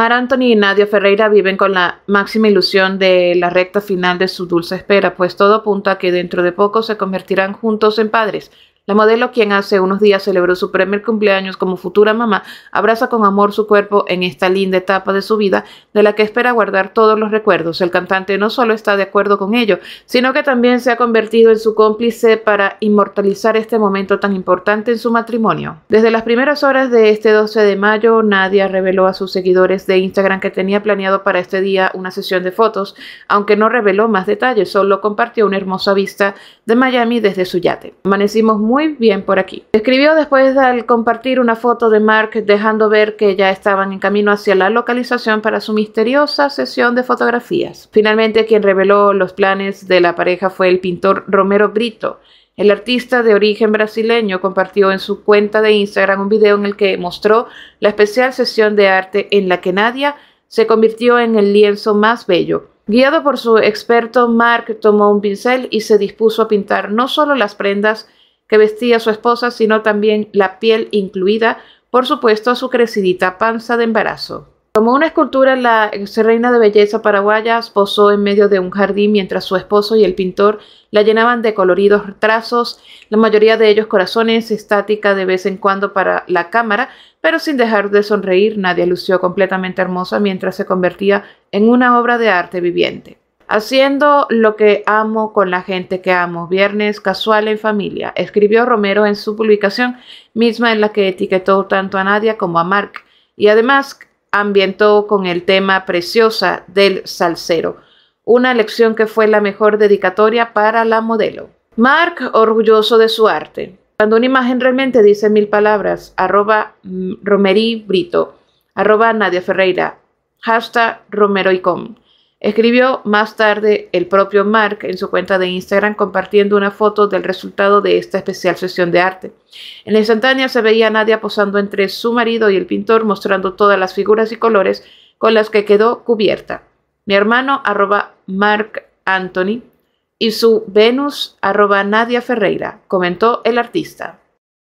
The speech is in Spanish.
Mar Anthony y Nadia Ferreira viven con la máxima ilusión de la recta final de su dulce espera, pues todo apunta a que dentro de poco se convertirán juntos en padres. La modelo, quien hace unos días celebró su primer cumpleaños como futura mamá, abraza con amor su cuerpo en esta linda etapa de su vida, de la que espera guardar todos los recuerdos. El cantante no solo está de acuerdo con ello, sino que también se ha convertido en su cómplice para inmortalizar este momento tan importante en su matrimonio. Desde las primeras horas de este 12 de mayo, Nadia reveló a sus seguidores de Instagram que tenía planeado para este día una sesión de fotos, aunque no reveló más detalles, solo compartió una hermosa vista de Miami desde su yate muy bien por aquí. Escribió después al compartir una foto de Mark dejando ver que ya estaban en camino hacia la localización para su misteriosa sesión de fotografías. Finalmente quien reveló los planes de la pareja fue el pintor Romero Brito, el artista de origen brasileño compartió en su cuenta de Instagram un video en el que mostró la especial sesión de arte en la que Nadia se convirtió en el lienzo más bello. Guiado por su experto, Mark tomó un pincel y se dispuso a pintar no solo las prendas, que vestía a su esposa, sino también la piel incluida, por supuesto, a su crecidita panza de embarazo. Como una escultura, la ex reina de belleza paraguaya posó en medio de un jardín mientras su esposo y el pintor la llenaban de coloridos trazos, la mayoría de ellos corazones, estática de vez en cuando para la cámara, pero sin dejar de sonreír, nadie lució completamente hermosa mientras se convertía en una obra de arte viviente. Haciendo lo que amo con la gente que amo, viernes casual en familia, escribió Romero en su publicación, misma en la que etiquetó tanto a Nadia como a Mark, y además ambientó con el tema Preciosa del Salsero, una lección que fue la mejor dedicatoria para la modelo. Mark, orgulloso de su arte. Cuando una imagen realmente dice mil palabras, arroba mm, Romerí Brito, arroba Nadia Ferreira, hashtag Romero Escribió más tarde el propio Mark en su cuenta de Instagram compartiendo una foto del resultado de esta especial sesión de arte. En la instantánea se veía a Nadia posando entre su marido y el pintor mostrando todas las figuras y colores con las que quedó cubierta. Mi hermano arroba Mark Anthony y su Venus arroba Nadia Ferreira, comentó el artista.